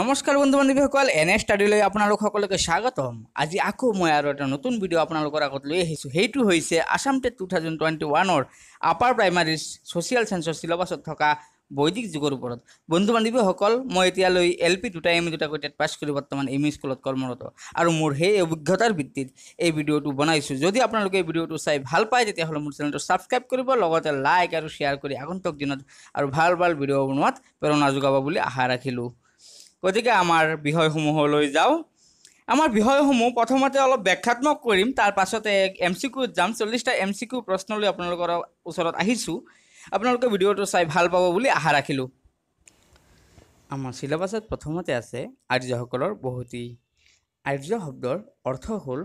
নমস্কার বন্ধু বান্ধবী সকল এনে ষ্টাডিলৈ আপোনালোক সকলোকে স্বাগতম আজি আকৌ মই আৰু এটা নতুন ভিডিঅ' আপোনালোকৰ আগত লৈ আহিছোঁ সেইটো হৈছে Assam TET two thousand twenty ওৱানৰ আপাৰ প্ৰাইমাৰী ছ'চিয়েল ছায়েন্সৰ চিলেবাছত থকা বৈদিক যুগৰ ওপৰত বন্ধু বান্ধৱীসকল মই এতিয়ালৈ এল পি দুটা এম ই দুটাকৈ টেট পাছ কৰি বৰ্তমান এম ই স্কুলত কৰ্মৰত আৰু মোৰ সেই অভিজ্ঞতাৰ ভিত্তিত এই ভিডিঅ'টো বনাইছোঁ যদি আপোনালোকে এই ভিডিঅ'টো চাই ভাল পায় তেতিয়াহ'লে মোৰ চেনেলটো ছাবস্ক্ৰাইব কৰিব লগতে লাইক আৰু শ্বেয়াৰ কৰি আগন্তক দিনত আৰু ভাল ভাল ভিডিঅ' বনোৱাত প্ৰেৰণা যোগাব বুলি আশা ৰাখিলোঁ গতিকে আমাৰ বিষয়সমূহলৈ যাওঁ আমাৰ বিষয়সমূহ প্ৰথমতে অলপ ব্যাখ্যাত্মক কৰিম তাৰ পাছতে এম চি কিউত যাম চল্লিছটা এম চি কিউ প্ৰশ্ন লৈ আপোনালোকৰ ওচৰত আহিছোঁ আপোনালোকে ভিডিঅ'টো চাই ভাল পাব বুলি আশা ৰাখিলোঁ আমাৰ চিলেবাছত প্ৰথমতে আছে আৰ্যসকলৰ বহুতি আৰ্য শব্দৰ অৰ্থ হ'ল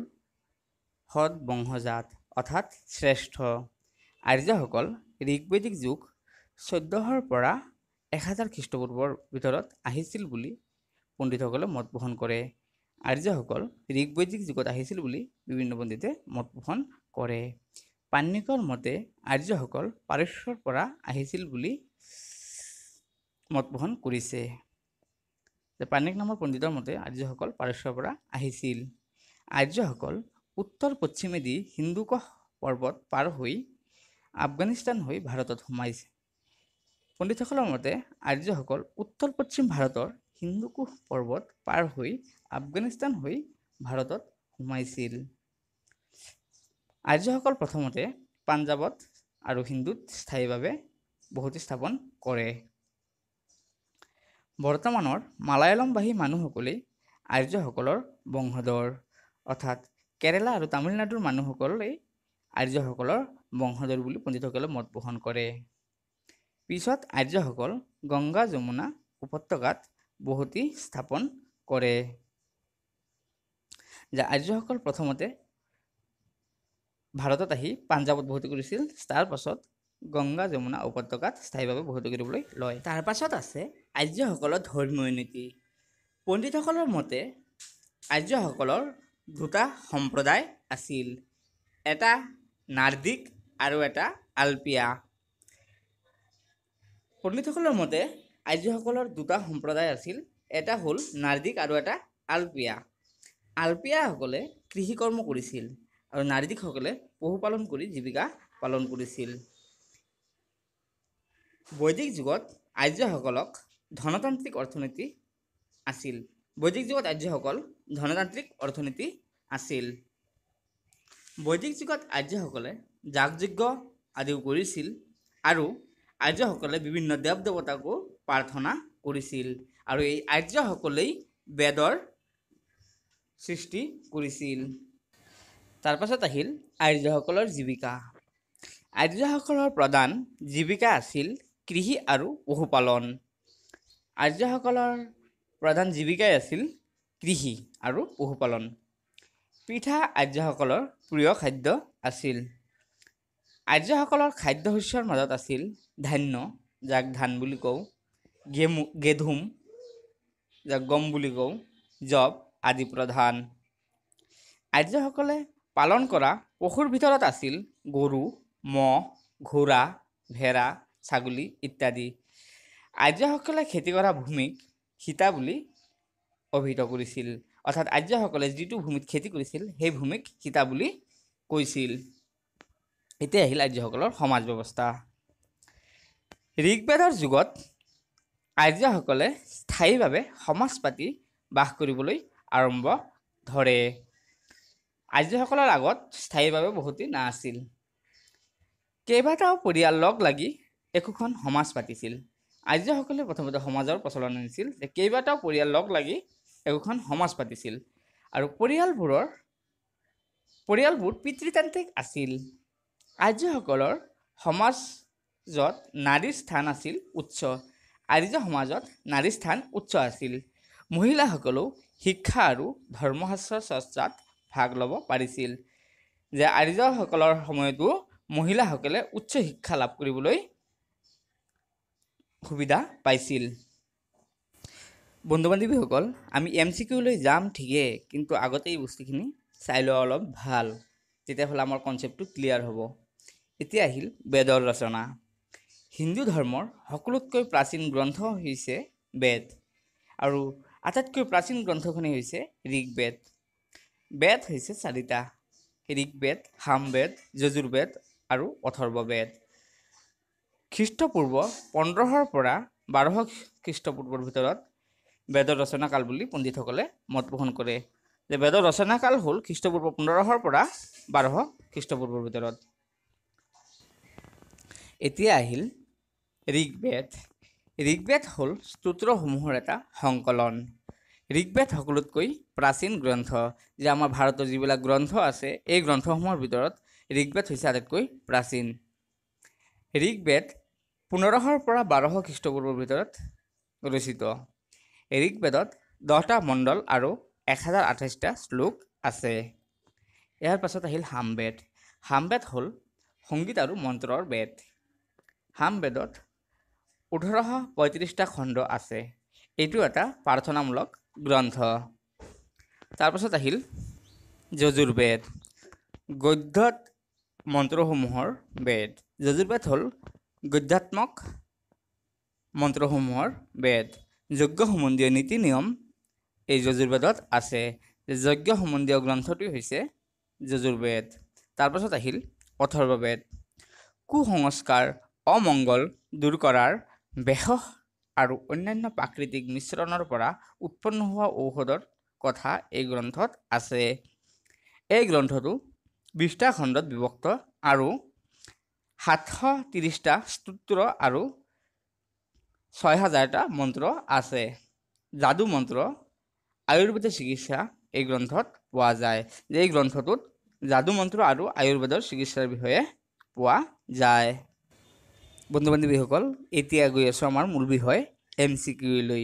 সদ বংশজাত অৰ্থাৎ শ্ৰেষ্ঠ আৰ্যসকল ঋগবৈদিক যুগ চৈধ্যশৰ পৰা এক হাজাৰ খ্ৰীষ্টপূৰ্বৰ ভিতৰত আহিছিল বুলি পণ্ডিতসকলে মত পোষণ কৰে আৰ্যসকল ঋগবৈদিক যুগত আহিছিল বুলি বিভিন্ন পণ্ডিতে মত পোষণ কৰে পাণ্ডিকৰ মতে আৰ্যসকল পাৰস্যৰ পৰা আহিছিল বুলি মত পোষণ কৰিছে যে পাণ্ডিক নামৰ পণ্ডিতৰ মতে আৰ্যসকল পাৰস্যৰ পৰা আহিছিল আৰ্যসকল উত্তৰ পশ্চিমেদি হিন্দুক পৰ্বত পাৰ হৈ আফগানিস্তান হৈ ভাৰতত সোমাইছে পণ্ডিতসকলৰ মতে আৰ্যসকল উত্তৰ পশ্চিম ভাৰতৰ হিন্দুকোষ পৰ্বত পাৰ হৈ আফগানিস্তান হৈ ভাৰতত সোমাইছিল আৰ্যসকল প্ৰথমতে পাঞ্জাৱত আৰু হিন্দুত স্থায়ীভাৱে বহুতো স্থাপন কৰে বৰ্তমানৰ মালায়ালমবাহী মানুহসকলেই আৰ্যসকলৰ বংশধৰ অৰ্থাৎ কেৰেলা আৰু তামিলনাডুৰ মানুহসকলেই আৰ্যসকলৰ বংশধৰ বুলি পণ্ডিতসকলে মত পোষণ কৰে পিছত আৰ্যসকল গংগা যমুনা উপত্যকাত বহুতি স্থাপন কৰে যে আৰ্যসকল প্ৰথমতে ভাৰতত আহি পাঞ্জাৱত বহুতি কৰিছিল তাৰ পাছত গংগা যমুনা উপত্যকাত স্থায়ীভাৱে বহুতি কৰিবলৈ লয় তাৰপাছত আছে আৰ্যসকলৰ ধৰ্মীয় নীতি পণ্ডিতসকলৰ মতে আৰ্যসকলৰ দুটা সম্প্ৰদায় আছিল এটা নাৰ্দিক আৰু এটা আলপিয়া পণ্ডিতসকলৰ মতে আৰ্যসকলৰ দুটা সম্প্ৰদায় আছিল এটা হ'ল নাৰ্দিক আৰু এটা আলপিয়া আলপিয়াসকলে কৃষি কৰ্ম কৰিছিল আৰু নাৰ্দিকসকলে পশুপালন কৰি জীৱিকা পালন কৰিছিল বৈদিক যুগত আৰ্যসকলক ধনতান্ত্ৰিক অৰ্থনীতি আছিল বৈদিক যুগত আৰ্যসকল ধনতান্ত্ৰিক অৰ্থনীতি আছিল বৈদিক যুগত আৰ্যসকলে যাগযজ্ঞ আদিও কৰিছিল আৰু আৰ্যসকলে বিভিন্ন দেৱ দেৱতাকো প্ৰাৰ্থনা কৰিছিল আৰু এই আৰ্যসকলেই বেদৰ সৃষ্টি কৰিছিল তাৰপাছত আহিল আৰ্যসকলৰ জীৱিকা আৰ্যসকলৰ প্ৰধান জীৱিকা আছিল কৃষি আৰু পশুপালন আৰ্যসকলৰ প্ৰধান জীৱিকাই আছিল কৃষি আৰু পশুপালন পিঠা আৰ্যসকলৰ প্ৰিয় খাদ্য আছিল আৰ্যসকলৰ খাদ্য শস্যৰ মাজত আছিল ধান্য যাক ধান বুলি কওঁ গেমু গেধুম গম বুলি কওঁ জব আদি প্ৰধান আৰ্যসকলে পালন কৰা পশুৰ ভিতৰত আছিল গৰু মহ ঘোঁৰা ভেড়া ছাগলী ইত্যাদি আৰ্যসকলে খেতি কৰা ভূমিক সীতা বুলি অভিহিত কৰিছিল অৰ্থাৎ আৰ্যসকলে যিটো ভূমিত খেতি কৰিছিল সেই ভূমিক সীতা বুলি কৈছিল এতিয়া আহিল আৰ্যসকলৰ সমাজ ব্যৱস্থা ঋগবেদৰ যুগত আৰ্যসকলে স্থায়ীভাৱে সমাজ পাতি বাস কৰিবলৈ আৰম্ভ ধৰে আৰ্যসকলৰ আগত স্থায়ীভাৱে বহুতেই না আছিল কেইবাটাও পৰিয়াল লগ লাগি একোখন সমাজ পাতিছিল আৰ্যসকলে প্ৰথমতে সমাজৰ প্ৰচলন আনিছিল যে কেইবাটাও পৰিয়াল লগ লাগি একোখন সমাজ পাতিছিল আৰু পৰিয়ালবোৰৰ পৰিয়ালবোৰ পিতৃতান্ত্ৰিক আছিল আৰ্যসকলৰ সমাজত নাৰীৰ স্থান আছিল উচ্চ আৰ্য সমাজত নাৰীৰ স্থান উচ্চ আছিল মহিলাসকলেও শিক্ষা আৰু ধৰ্মশাস্ত্ৰ চৰ্চাত ভাগ ল'ব পাৰিছিল যে আৰ্যসকলৰ সময়তো মহিলাসকলে উচ্চ শিক্ষা লাভ কৰিবলৈ সুবিধা পাইছিল বন্ধু বান্ধৱীসকল আমি এম চি কিউলৈ যাম ঠিকেই কিন্তু আগতে এই বস্তুখিনি চাই লোৱা অলপ ভাল তেতিয়াহ'লে আমাৰ কনচেপ্টটো ক্লিয়াৰ হ'ব এতিয়া আহিল বেদৰ ৰচনা হিন্দু ধৰ্মৰ সকলোতকৈ প্ৰাচীন গ্ৰন্থ হৈছে বেদ আৰু আটাইতকৈ প্ৰাচীন গ্ৰন্থখনেই হৈছে ঋগবেদ বেদ হৈছে চাৰিটা ঋগ ঋগবেদ হামবেদ যজুৰ্বেদ আৰু অথৰ্ব বেদ খ্ৰীষ্টপূৰ্ব পোন্ধৰশৰ পৰা বাৰশ খ্ৰীষ্টপূৰ্বৰ ভিতৰত বেদৰ ৰচনাকাল বুলি পণ্ডিতসকলে মত পোষণ কৰে যে বেদৰ ৰচনাকাল হ'ল খ্ৰীষ্টপূৰ্ব পোন্ধৰশৰ পৰা বাৰশ খ্ৰীষ্টপূৰ্বৰ ভিতৰত এতিয়া আহিল ঋগবেদ ঋগবেদ হ'ল স্তোত্ৰসমূহৰ এটা সংকলন ঋগবেদ সকলোতকৈ প্ৰাচীন গ্ৰন্থ যে আমাৰ ভাৰতৰ যিবিলাক গ্ৰন্থ আছে এই গ্ৰন্থসমূহৰ ভিতৰত ঋগবেদ হৈছে আটাইতকৈ প্ৰাচীন ঋগবেদ পোন্ধৰশৰ পৰা বাৰশ খ্ৰীষ্টপূৰ্বৰ ভিতৰত ৰচিত ঋগবেদত দহটা মণ্ডল আৰু এক হাজাৰ আঠাইছটা শ্লোক আছে ইয়াৰ পাছত আহিল হাম বেদ হাম বেদ হ'ল সংগীত আৰু মন্ত্ৰৰ বেদ হাম বেদত ওঠৰশ পঁয়ত্ৰিছটা খণ্ড আছে এইটো এটা প্ৰাৰ্থনামূলক গ্ৰন্থ তাৰপাছত আহিল যজুৰ্বেদ গদ্যত মন্ত্ৰসমূহৰ বেদ যজুৰ্বেদ হ'ল গদ্যাত্মক মন্ত্ৰসমূহৰ বেদ যজ্ঞ সম্বন্ধীয় নীতি নিয়ম এই যজুৰ্বেদত আছে যজ্ঞ সম্বন্ধীয় গ্ৰন্থটোৱেই হৈছে যজুৰ্বেদ তাৰপাছত আহিল অথৰ্ববেদ সংস্কাৰ অমংগল দূৰ কৰাৰ বেশ আৰু অন্যান্য প্ৰাকৃতিক মিশ্ৰণৰ পৰা উৎপন্ন হোৱা ঔষধৰ কথা এই গ্ৰন্থত আছে এই গ্ৰন্থটো বিছটা খণ্ডত বিভক্ত আৰু সাতশ ত্ৰিছটা স্তোত্ৰ আৰু ছয় হাজাৰটা মন্ত্ৰ আছে যাদু মন্ত্ৰ আয়ুৰ্বেদৰ চিকিৎসা এই গ্ৰন্থত পোৱা যায় এই গ্ৰন্থটোত যাদু মন্ত্ৰ আৰু আয়ুৰ্বেদৰ চিকিৎসাৰ বিষয়ে পোৱা যায় বন্ধু বান্ধৱীসকল এতিয়া গৈ আছোঁ আমাৰ মূল বিষয় এম চি কিউলৈ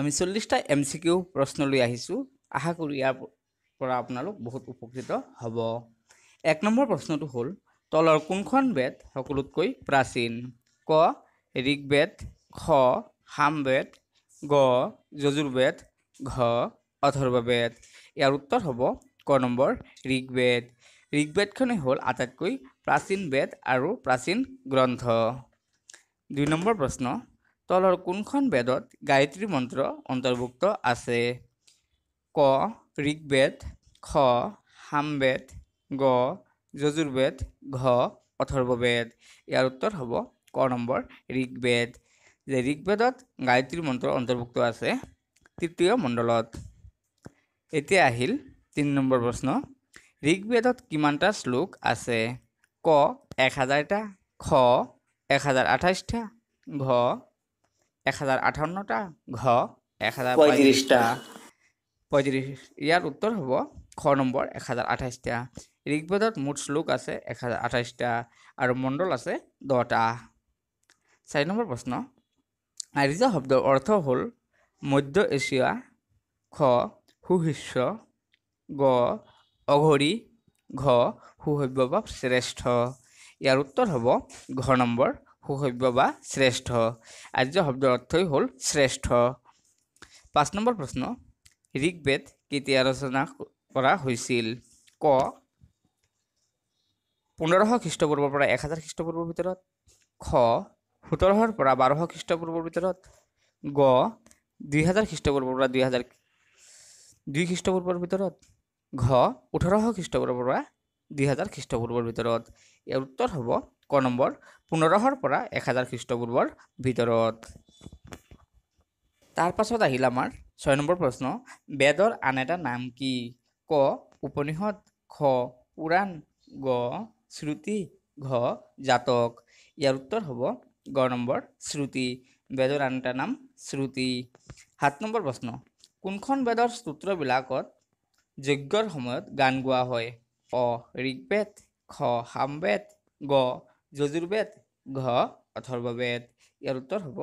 আমি চল্লিছটা এম চি কিউ প্ৰশ্নলৈ আহিছোঁ আশা কৰোঁ ইয়াৰ পৰা আপোনালোক বহুত উপকৃত হ'ব এক নম্বৰ প্ৰশ্নটো হ'ল তলৰ কোনখন বেদ সকলোতকৈ প্ৰাচীন ক ঋগবেদ খ সামবেদ গ যজুৰ্বেদ ঘ অথৰ্ববেদ ইয়াৰ উত্তৰ হ'ব ক নম্বৰ ঋগবেদ ঋগবেদখনেই হ'ল আটাইতকৈ প্ৰাচীন বেদ আৰু প্ৰাচীন গ্ৰন্থ দুই নম্বৰ প্ৰশ্ন তলৰ কোনখন বেদত গায়ত্ৰী মন্ত্ৰ অন্তৰ্ভুক্ত আছে ক ঋগবেদ খ হামবেদ গ যজুৰ্বেদ ঘ অথৰ্ববেদ ইয়াৰ উত্তৰ হ'ব ক নম্বৰ ঋগবেদ যে ঋগবেদত গায়ত্ৰী মন্ত্ৰ অন্তৰ্ভুক্ত আছে তৃতীয় মণ্ডলত এতিয়া আহিল তিনি নম্বৰ প্ৰশ্ন ঋগবেদত কিমানটা শ্লোক আছে ক এক হাজাৰটা খ এক হাজার আঠাশটা ঘ এক হাজার আঠান্নটা ঘ এক হাজার পঁয়ত্রিশটা পঁয়ত্রিশ ইয়ার উত্তর হব খ নম্বৰ এক হাজাৰ আঠাইছটা ঋগবেদত মুঠ শ্লোক আছে এক হাজাৰ আঠাইছটা আৰু মণ্ডল আছে দহটা চাৰি নম্বৰ প্ৰশ্ন আৰ্য শব্দৰ অৰ্থ হ'ল মধ্য এছিয়া খ সুশিষ্য গ অঘৰী ঘ সুসভ্য বা শ্ৰেষ্ঠ ইয়াৰ উত্তৰ হ'ব ঘ নম্বৰ সুসভ্য বা শ্ৰেষ্ঠ আৰ্য শব্দৰ অৰ্থই হ'ল শ্ৰেষ্ঠ পাঁচ নম্বৰ প্ৰশ্ন ঋগ্বেদ কেতিয়া ৰচনা কৰা হৈছিল ক পোন্ধৰশ খ্ৰীষ্টপূৰ্বৰ পৰা এক হাজাৰ খ্ৰীষ্টপূৰ্বৰ ভিতৰত খ সোতৰশৰ পৰা বাৰশ খ্ৰীষ্টপূৰ্বৰ ভিতৰত গ দুই হাজাৰ খ্ৰীষ্টপূৰ্বৰ পৰা দুই হাজাৰ দুই খ্ৰীষ্টপূৰ্বৰ ভিতৰত ঘ ওঠৰশ খ্ৰীষ্টপূৰ্বৰ পৰা দুই হাজাৰ খ্ৰীষ্টপূৰ্বৰ ভিতৰত ইয়াৰ উত্তৰ হ'ব ক নম্বৰ পোন্ধৰশৰ পৰা এক হাজাৰ খ্ৰীষ্টপূৰ্বৰ ভিতৰত তাৰপাছত আহিল আমাৰ ছয় নম্বৰ প্ৰশ্ন বেদৰ আন এটা নাম কি ক উপনিষদ খ পুৰাণ গ শ্ৰুতি ঘ জাতক ইয়াৰ উত্তৰ হ'ব গ নম্বৰ শ্ৰুতি বেদৰ আন এটা নাম শ্ৰুতি সাত নম্বৰ প্ৰশ্ন কোনখন বেদৰ স্তোত্ৰবিলাকত যজ্ঞৰ সময়ত গান গোৱা হয় অ ঋগ্বেদ খ সামবেদ গ যজুৰ্বেদ ঘ অথৰ্ববেদ ইয়াৰ উত্তৰ হ'ব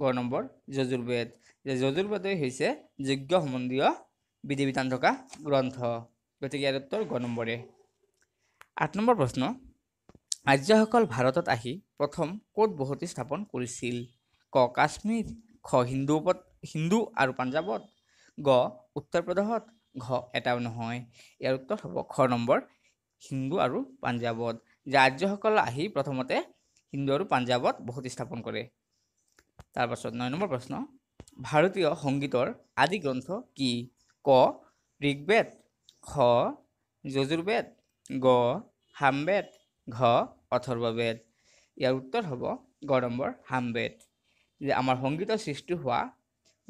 গ নম্বৰ যজুৰ্বেদ যে যজুৰ্বেদই হৈছে যজ্ঞ সম্বন্ধীয় বিধি বিধান থকা গ্ৰন্থ গতিকে ইয়াৰ উত্তৰ গ নম্বৰে আঠ নম্বৰ প্ৰশ্ন আৰ্যসকল ভাৰতত আহি প্ৰথম ক'ত বসতি স্থাপন কৰিছিল ক কাশ্মীৰ খ হিন্দু হিন্দু আৰু পাঞ্জাৱত গ উত্তৰ প্ৰদেশত ঘ এটাও নহয় ইয়াৰ উত্তৰ হ'ব খ নম্বৰ হিন্দু আৰু পাঞ্জাৱত ৰাজ্যসকল আহি প্ৰথমতে হিন্দু আৰু পাঞ্জাৱত বহুত স্থাপন কৰে তাৰপাছত নয় নম্বৰ প্ৰশ্ন ভাৰতীয় সংগীতৰ আদি গ্ৰন্থ কি ক ঋগবেদ খ যজুৰ্বেদ গ হামবেদ ঘ অথৰ্ববেদ ইয়াৰ উত্তৰ হ'ব গ নম্বৰ হামবেদ যে আমাৰ সংগীতৰ সৃষ্টি হোৱা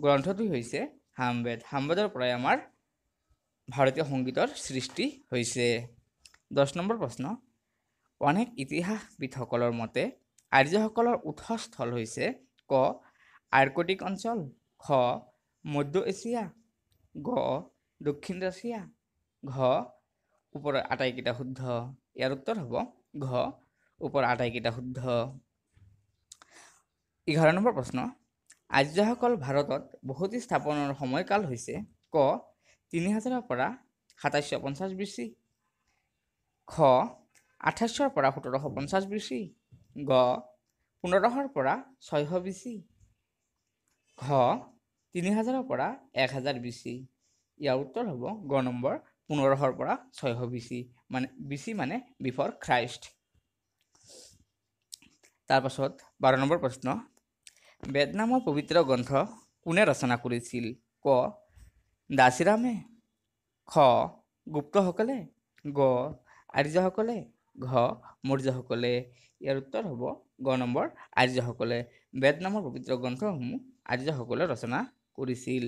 গ্ৰন্থটোৱেই হৈছে হামবেদ হামবেদৰ পৰাই আমাৰ ভাৰতীয় সংগীতৰ সৃষ্টি হৈছে দহ নম্বৰ প্ৰশ্ন অনেক ইতিহাসবিদসকলৰ মতে আৰ্যসকলৰ উৎসস্থল হৈছে ক আৰ্কটিক অঞ্চল খ মধ্য এছিয়া গ দক্ষিণ ৰাছিয়া ঘ ওপৰৰ আটাইকেইটা শুদ্ধ ইয়াৰ উত্তৰ হ'ব ঘ ওপৰৰ আটাইকেইটা শুদ্ধ এঘাৰ নম্বৰ প্ৰশ্ন আৰ্যসকল ভাৰতত বসতি স্থাপনৰ সময়কাল হৈছে ক তিনি হাজাৰৰ পৰা সাতাইছশ পঞ্চাছ বিচি খ আঠাইছৰ পৰা সোতৰশ পঞ্চাছ বি চি গ পোন্ধৰশৰ পৰা ছয়শ বি চি ঘ তিনি হাজাৰৰ পৰা এক হাজাৰ বি চি ইয়াৰ উত্তৰ হ'ব গ নম্বৰ পোন্ধৰশৰ পৰা ছয়শ বি চি মানে বি চি মানে বিফৰ খ্ৰাইষ্ট তাৰপাছত বাৰ নম্বৰ প্ৰশ্ন বেদনামৰ পবিত্ৰ গ্ৰন্থ কোনে ৰচনা কৰিছিল ক দাসিৰামে খ গুপ্তসকলে গ আৰ্যসকলে ঘ মৌৰ্যসকলে ইয়াৰ উত্তৰ হ'ব গ নম্বৰ আৰ্যসকলে বেদ নামৰ পবিত্ৰ গ্ৰন্থসমূহ আৰ্যসকলে ৰচনা কৰিছিল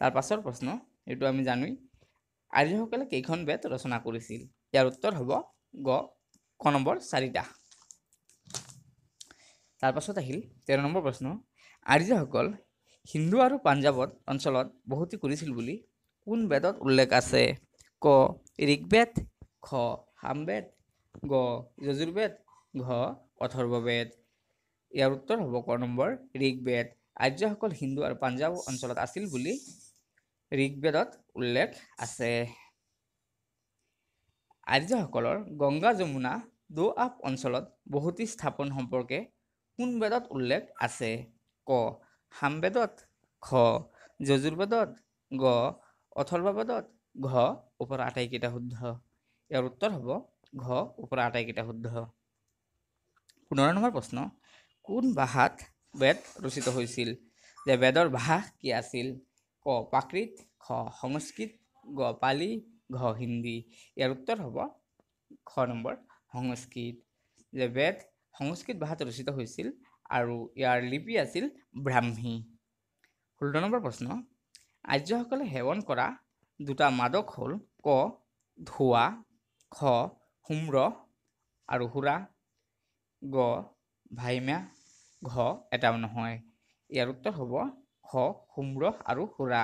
তাৰ পাছৰ প্ৰশ্ন এইটো আমি জানোৱেই আৰ্যসকলে কেইখন বেদ ৰচনা কৰিছিল ইয়াৰ উত্তৰ হ'ব গ ক নম্বৰ চাৰিটা তাৰপাছত আহিল তেৰ নম্বৰ প্ৰশ্ন আৰ্যসকল হিন্দু আৰু পাঞ্জাৱত অঞ্চলত বহুতি কৰিছিল বুলি কোন বেদত উল্লেখ আছে ক ঋগবেদ খ হামবেদ গ যজুৰ্বেদ ঘ অথৰ্ববেদ ইয়াৰ উত্তৰ হ'ব ক নম্বৰ ঋগবেদ আৰ্যসকল হিন্দু আৰু পাঞ্জাৱ অঞ্চলত আছিল বুলি ঋগবেদত উল্লেখ আছে আৰ্যসকলৰ গংগা যমুনা দো আপ অঞ্চলত বহুতি স্থাপন সম্পৰ্কে কোন বেদত উল্লেখ আছে ক হামবেদত খ যজুৰ্বেদত গ অথৰ্বেদত ঘ ওপৰত আটাইকেইটা শুদ্ধ ইয়াৰ উত্তৰ হ'ব ঘ ওপৰা আটাইকেইটা শুদ্ধ পোন্ধৰ নম্বৰ প্ৰশ্ন কোন ভাষাত বেদ ৰচিত হৈছিল যে বেদৰ ভাষা কি আছিল ক প্ৰাকৃত খ সংস্কৃত গ পালি ঘ হিন্দী ইয়াৰ উত্তৰ হ'ব খ নম্বৰ সংস্কৃত যে বেদ সংস্কৃত ভাষাত ৰচিত হৈছিল আৰু ইয়াৰ লিপি আছিল ব্ৰাহ্মী ষোল্ল নম্বৰ প্ৰশ্ন আৰ্যসকলে সেৱন কৰা দুটা মাদক হ'ল ক ধোৱা খ হুম্ৰ আৰু সুৰা গ ভাইমা ঘ এটাও নহয় ইয়াৰ উত্তৰ হ'ব খ হুম্ৰ আৰু সুৰা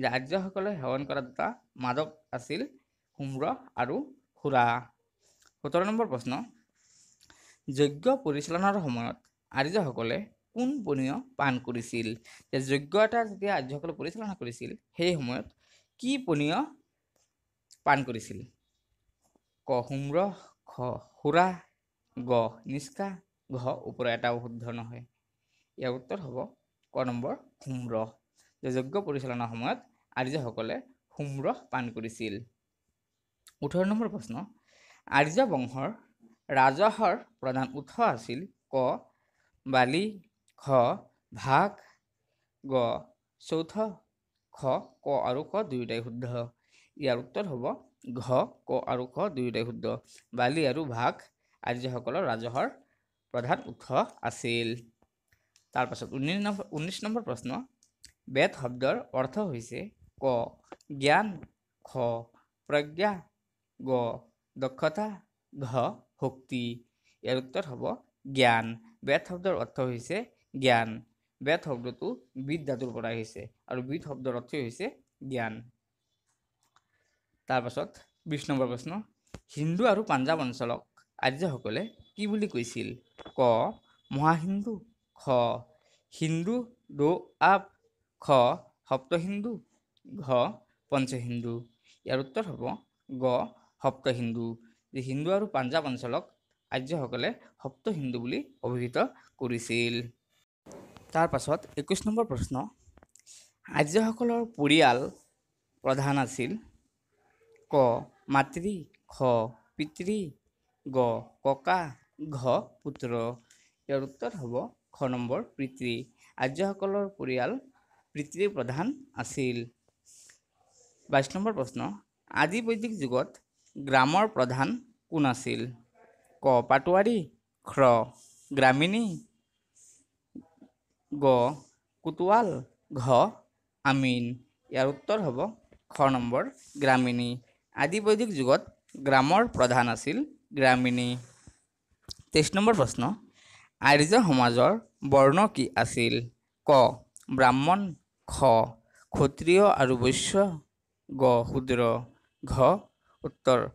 যে আৰ্যসকলে সেৱন কৰা দুটা মাদক আছিল হুম্ৰ আৰু সুৰা সোতৰ নম্বৰ প্ৰশ্ন যজ্ঞ পৰিচালনাৰ সময়ত আৰ্যসকলে কোন পনীয় পান কৰিছিল যে যজ্ঞ এটা যেতিয়া আৰ্যসকলে পৰিচালনা কৰিছিল সেই সময়ত কি পনীয় পান কৰিছিল ক সুম্ৰ খ সুৰা গ নিষ্কা ঘ ওপৰত এটা শুদ্ধ নহয় ইয়াৰ উত্তৰ হ'ব ক নম্বৰ সুম্ৰহ যে যজ্ঞ পৰিচালনাৰ সময়ত আৰ্যসকলে সুম্ৰহ পান কৰিছিল ওঠৰ নম্বৰ প্ৰশ্ন আৰ্য বংশৰ ৰাজহৰ প্ৰধান উৎস আছিল ক বালি খ ভাগ গ চৌথ খ ক আৰু ক দুয়োটাই শুদ্ধ ইয়াৰ উত্তৰ হ'ব ঘ ক আৰু খ দুয়োটাই শুদ্ধ বালি আৰু ভাগ আৰ্যসকলৰ ৰাজহৰ প্ৰধান উৎস আছিল তাৰপাছত ঊনৈছ নম্বৰ ঊনৈছ নম্বৰ প্ৰশ্ন বেদ শব্দৰ অৰ্থ হৈছে ক জ্ঞান খ প্ৰজ্ঞা গ দক্ষতা ঘ শক্তি ইয়াৰ উত্তৰ হ'ব জ্ঞান বেদ শব্দৰ অৰ্থ হৈছে জ্ঞান বেদ শব্দটো বিদ ধাতুৰ পৰা আহিছে আৰু বিদ শব্দৰ অৰ্থই হৈছে জ্ঞান তাৰপাছত বিছ নম্বৰ প্ৰশ্ন হিন্দু আৰু পাঞ্জাৱ অঞ্চলক আৰ্যসকলে কি বুলি কৈছিল ক মহাহিন্দু খ হিন্দু দো আপ খ সপ্ত হিন্দু ঘ পঞ্চ হিন্দু ইয়াৰ উত্তৰ হ'ব গ সপ্ত হিন্দু যে হিন্দু আৰু পাঞ্জাৱ অঞ্চলক আৰ্যসকলে সপ্ত হিন্দু বুলি অভিহিত কৰিছিল তাৰপাছত একৈছ নম্বৰ প্ৰশ্ন আৰ্যসকলৰ পৰিয়াল প্ৰধান আছিল ক মাতৃ খ পিতৃ গ ককা ঘ পুত্ৰ ইয়াৰ উত্তৰ হ'ব খ নম্বৰ পিতৃ আৰ্যসকলৰ পৰিয়াল প্ৰধান আছিল বাইছ নম্বৰ প্ৰশ্ন আদি বৈদিক যুগত গ্ৰামৰ প্ৰধান কোন আছিল ক পাটোৱাৰী খ্ৰ গ্ৰামীণী গ কোটোৱাল ঘ আমিন ইয়াৰ উত্তৰ হ'ব খ নম্বৰ গ্ৰামীণী আদি বৈদিক যুগত গ্ৰামৰ প্ৰধান আছিল গ্ৰামীণী তেইছ নম্বৰ প্ৰশ্ন আৰ্য সমাজৰ বৰ্ণ কি আছিল ক ব্ৰাহ্মণ খ ক্ষত্ৰিয় আৰু বৈশ্য গ শূদ্ৰ ঘ উত্তৰ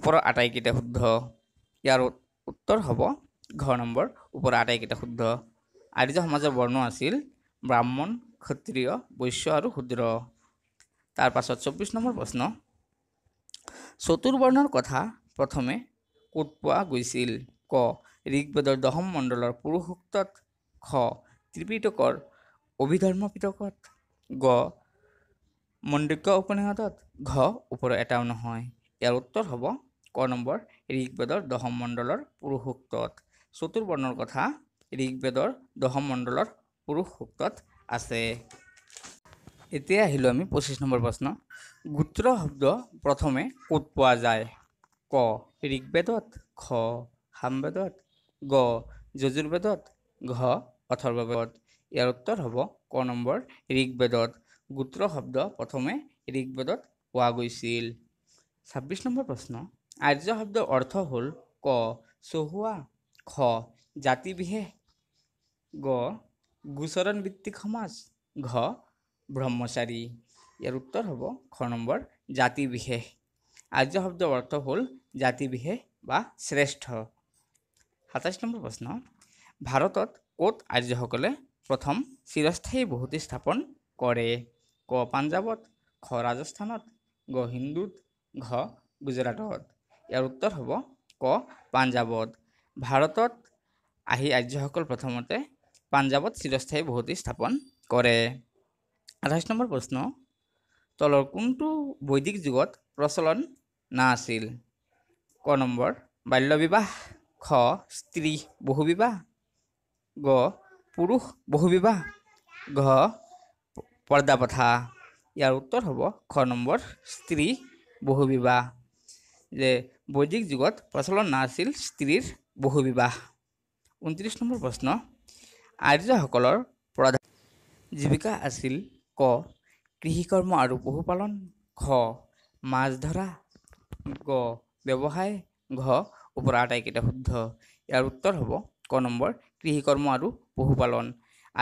ওপৰৰ আটাইকেইটা শুদ্ধ ইয়াৰ উত্তৰ হ'ব ঘ নম্বৰ ওপৰৰ আটাইকেইটা শুদ্ধ আৰ্য সমাজৰ বৰ্ণ আছিল ব্ৰাহ্মণ ক্ষত্ৰিয় বৈশ্য আৰু শূদ্ৰ তাৰ পাছত চৌব্বিছ নম্বৰ প্ৰশ্ন চতুৰ্বৰ্ণৰ কথা প্ৰথমে ক'ত পোৱা গৈছিল ক ঋগবেদৰ দহম মণ্ডলৰ পুৰুষোক্তত খ ত্ৰিপিটকৰ অভিধৰ্ম পিটকত গ মণ্ডিক্য উপনিষদত ঘ ওপৰত এটাও নহয় ইয়াৰ উত্তৰ হ'ব ক নম্বৰ ঋগবেদৰ দশম মণ্ডলৰ পুৰুষোক্তত চতুৰ্বৰ্ণৰ কথা ঋগবেদৰ দশম মণ্ডলৰ পুৰুষোক্তত আছে এতিয়া আহিলোঁ আমি পঁচিছ নম্বৰ প্ৰশ্ন গোত্ৰ শব্দ প্ৰথমে ক'ত পোৱা যায় ক ঋগবেদত খ সামবেদত গ যজুৰ্বেদত ঘ অথৰ্ববেদত ইয়াৰ উত্তৰ হ'ব ক নম্বৰ ঋগ্বেদত গোত্ৰ শব্দ প্ৰথমে ঋগবেদত পোৱা গৈছিল ছাব্বিছ নম্বৰ প্ৰশ্ন আৰ্য শব্দৰ অৰ্থ হ'ল ক চহুৱা খ জাতিবিশেষ গ গোচৰণ ভিত্তিক সমাজ ঘ ব্ৰহ্মচাৰী ইয়াৰ উত্তৰ হ'ব খ নম্বৰ জাতিবিশেষ আর্য শব্দৰ অৰ্থ হ'ল জাতিবিশেষ বা শ্ৰেষ্ঠ সাতাইছ নম্বৰ প্ৰশ্ন ভাৰতত ক'ত আৰ্যসকলে প্ৰথম চিৰস্থায়ী বহুতি স্থাপন কৰে ক পাঞ্জাৱত খ ৰাজস্থানত গ হিন্দুত ঘ গুজৰাটত ইয়াৰ উত্তৰ হ'ব ক পাঞ্জাৱত ভাৰতত আহি আৰ্যসকল প্ৰথমতে পাঞ্জাৱত চিৰস্থায়ী বহুতি স্থাপন কৰে আঠাইছ নম্বৰ প্ৰশ্ন তলৰ কোনটো বৈদিক যুগত প্ৰচলন নাছিল ক নম্বৰ বাল্যবিবাহ খ স্ত্ৰী বহুবিবাহ গ পুৰুষ বহুবিবাহ ঘ পৰ্দা প্ৰথা ইয়াৰ উত্তৰ হ'ব খ নম্বৰ স্ত্ৰী বহুবিবাহ যে বৈদিক যুগত প্ৰচলন নাছিল স্ত্ৰীৰ বহুবিবাহ ঊনত্ৰিছ নম্বৰ প্ৰশ্ন আৰ্যসকলৰ প্ৰধান জীৱিকা আছিল ক কৃষি কৰ্ম আৰু পশুপালন ঘ মাছ ধৰা গ ব্যৱসায় ঘ ওপৰত আটাইকেইটা শুদ্ধ ইয়াৰ উত্তৰ হ'ব ক নম্বৰ কৃষি কৰ্ম আৰু পশুপালন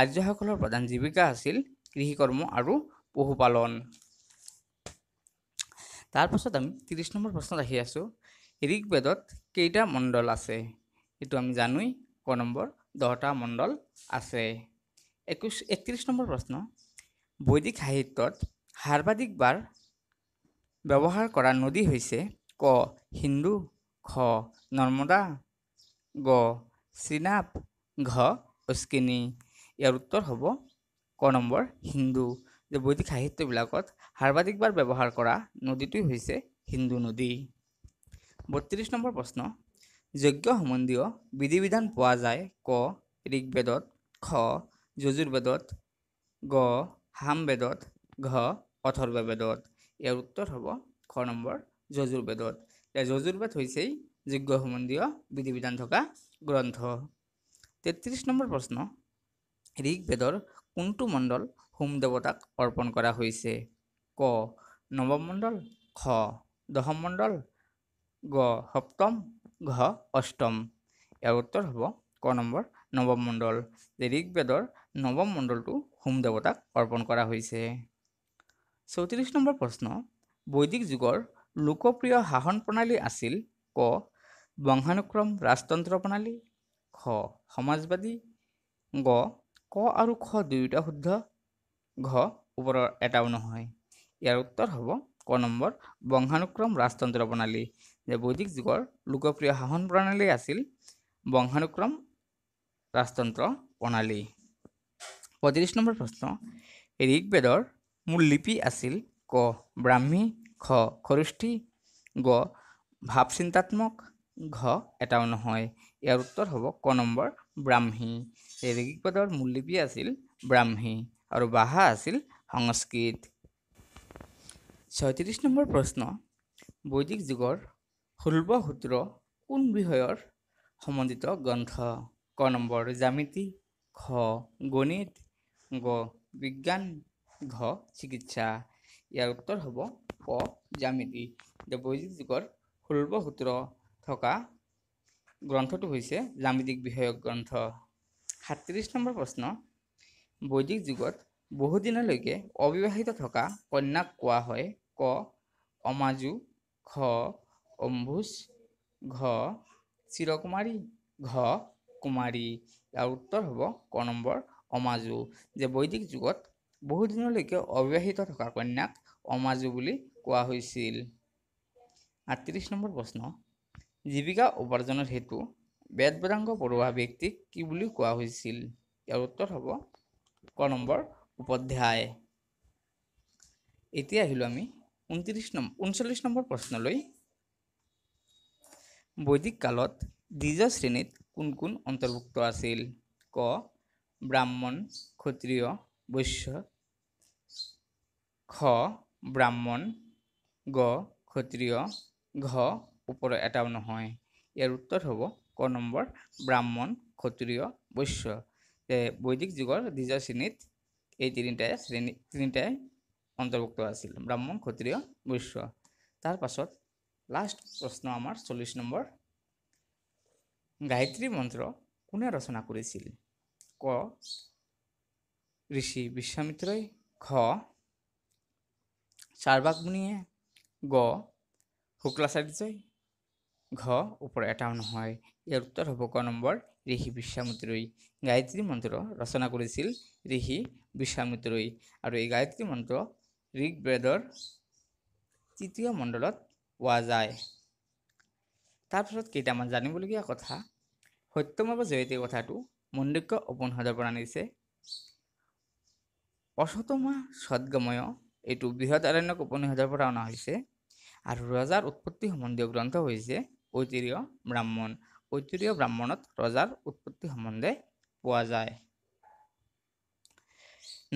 আৰ্যসকলৰ প্ৰধান জীৱিকা আছিল কৃষি কৰ্ম আৰু পশুপালন তাৰপাছত আমি ত্ৰিছ নম্বৰ প্ৰশ্নত আহি আছোঁ বেদত কেইটা মণ্ডল আছে এইটো আমি জানোৱেই ক নম্বৰ দহটা মণ্ডল আছে একৈছ একত্ৰিছ নম্বৰ প্ৰশ্ন বৈদিক সাহিত্যত সাৰ্বাধিকবাৰ ব্যৱহাৰ কৰা নদী হৈছে ক হিন্দু খ নৰ্মদা গ চিনাপ ঘ উস্কিনী ইয়াৰ উত্তৰ হ'ব ক নম্বৰ হিন্দু যে বৈদিক সাহিত্যবিলাকত সাৰ্বাধিকবাৰ ব্যৱহাৰ কৰা নদীটোৱেই হৈছে হিন্দু নদী বত্ৰিছ নম্বৰ প্ৰশ্ন যজ্ঞ সম্বন্ধীয় বিধি বিধান পোৱা যায় ক ঋগবেদত খ যজুৰ্বেদত গ হাম বেদত ঘ বেদত ইয়াৰ উত্তৰ হ'ব খ নম্বৰ যজুৰ্বেদত যজুৰ্বেদ হৈছেই যোগ্য সম্বন্ধীয় বিধি বিধান থকা গ্ৰন্থ তেত্ৰিছ নম্বৰ প্ৰশ্ন ঋগবেদৰ কোনটো মণ্ডল হোম দেৱতাক অৰ্পণ কৰা হৈছে ক নৱম মণ্ডল খ দশম মণ্ডল গ সপ্তম ঘ অষ্টম ইয়াৰ উত্তৰ হ'ব ক নম্বৰ নৱম মণ্ডল ঋগবেদৰ নৱম মণ্ডলটো হোম দেৱতাক অৰ্পণ কৰা হৈছে চৌত্ৰিছ নম্বৰ প্ৰশ্ন বৈদিক যুগৰ লোকপ্ৰিয় শাসন প্ৰণালী আছিল ক বংশানুক্ৰম ৰাজতন্ত্ৰ প্ৰণালী খ সমাজবাদী গ ক আৰু খ দুয়োটা শুদ্ধ ঘ ওপৰৰ এটাও নহয় ইয়াৰ উত্তৰ হ'ব ক নম্বৰ বংশানুক্ৰম ৰাজতন্ত্ৰ প্ৰণালী যে বৈদিক যুগৰ লোকপ্ৰিয় শাসন প্ৰণালী আছিল বংশানুক্ৰম ৰাজতন্ত্ৰ প্ৰণালী পঁয়ত্ৰিছ নম্বৰ প্ৰশ্ন ঋগবেদৰ মূল লিপি আছিল ক ব্ৰাহ্মী খ খৰুষ্ঠি গ ভাৱ চিন্তাত্মক ঘ এটাও নহয় ইয়াৰ উত্তৰ হ'ব ক নম্বৰ ব্ৰাহ্মী ঋগবেদৰ মূল লিপি আছিল ব্ৰাহ্মী আৰু বাহা আছিল সংস্কৃত ছয়ত্ৰিছ নম্বৰ প্ৰশ্ন বৈদিক যুগৰ শুল্ব সূত্ৰ কোন বিষয়ৰ সম্বন্ধিত গ্ৰন্থ ক নম্বৰ জামিতি খ গণিত গ বিজ্ঞান ঘ চিকিৎসা ইয়াৰ উত্তৰ হ'ব ক জ্যামিতি দ্য বৈদিক যুগৰ সূৰ্বসূত্ৰ থকা গ্ৰন্থটো হৈছে জ্যামিতিক বিষয়ক গ্ৰন্থ সাতত্ৰিছ নম্বৰ প্ৰশ্ন বৈদিক যুগত বহুদিনলৈকে অবিবাহিত থকা কন্যাক কোৱা হয় ক অমাজু খ অম্বুজ ঘ চিৰকুমাৰী ঘ কুমাৰী ইয়াৰ উত্তৰ হ'ব ক নম্বৰ অমাজু যে বৈদিক যুগত বহুদিনলৈকে অবিবাহিত থকা কন্যাক অমাজু বুলি কোৱা হৈছিল আঠত্ৰিছ নম্বৰ প্ৰশ্ন জীৱিকা উপাৰ্জনৰ হেতু বেদ বেদাংগ পঢ়োৱা ব্যক্তিক কি বুলি কোৱা হৈছিল ইয়াৰ উত্তৰ হ'ব ক নম্বৰ উপাধ্যায় এতিয়া আহিলোঁ আমি ঊনত্ৰিছ নম ঊনচল্লিছ নম্বৰ প্ৰশ্নলৈ বৈদিক কালত দ্বিজ শ্ৰেণীত কোন কোন অন্তৰ্ভুক্ত আছিল ক ব্রাহ্মণ ক্ষত্রিয় বৈশ্য খ ব্রাহ্মণ গ ক্ষত্রিয় ঘ উপরে এটাও নহয় এর উত্তর হব ক নম্বর ব্রাহ্মণ ক্ষত্রিয় বৈশ্য বৈদিক যুগৰ দ্বিতীয় শ্ৰেণীত এই তিনিটাই শ্ৰেণী তিনিটাই অন্তৰ্ভুক্ত আছিল ব্ৰাহ্মণ ক্ষত্ৰিয় বৈশ্য তাৰ পাছত লাষ্ট প্ৰশ্ন আমাৰ চল্লিছ নম্বৰ গায়ত্ৰী মন্ত্ৰ কোনে ৰচনা কৰিছিল ক ঋষি বিশ্বামিত্রই খ চারবাগ মুনিয়ে গ শুক্লাচার্যই ঘ উপরে এটাও নহয় ইয়ার উত্তর হব ক নম্বৰ ঋষি বিশ্বামিত্ৰই গায়ত্ৰী মন্ত্ৰ ৰচনা কৰিছিল ঋষি বিশ্বামিত্ৰই আৰু এই গায়ত্ৰী মন্ত্ৰ ঋগবেদৰ তৃতীয় মণ্ডলত পোৱা যায় তাৰপিছত কেইটামান জানিবলগীয়া কথা সত্যমেৱ জয়তে কথাটো ಮುಂದಕ್ಕ ಓಪನ್ ಹದ আনিছে অশতমা সদ্গময় এইটো বৃহৎ আৰণ্যক উপনিষদৰ পৰা অনা হৈছে আৰু ৰজাৰ উৎপত্তি সম্বন্ধীয় গ্ৰন্থ হৈছে ঐতিহ্য ব্ৰাহ্মণ ঐতিহ্য ব্ৰাহ্মণত ৰজাৰ উৎপত্তি সম্বন্ধে পোৱা যায়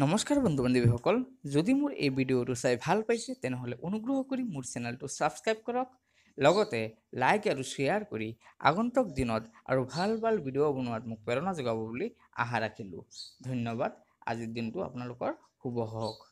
নমস্কাৰ বন্ধু বান্ধৱীসকল যদি মোৰ এই ভিডিঅ'টো চাই ভাল পাইছে তেনেহ'লে অনুগ্ৰহ কৰি মোৰ চেনেলটো ছাবস্ক্ৰাইব কৰক লগতে লাইক আৰু শ্বেয়াৰ কৰি আগন্তুক দিনত আৰু ভাল ভাল ভিডিঅ' বনোৱাত মোক প্ৰেৰণা যোগাব বুলি আশা ৰাখিলোঁ ধন্যবাদ আজিৰ দিনটো আপোনালোকৰ শুভ হওক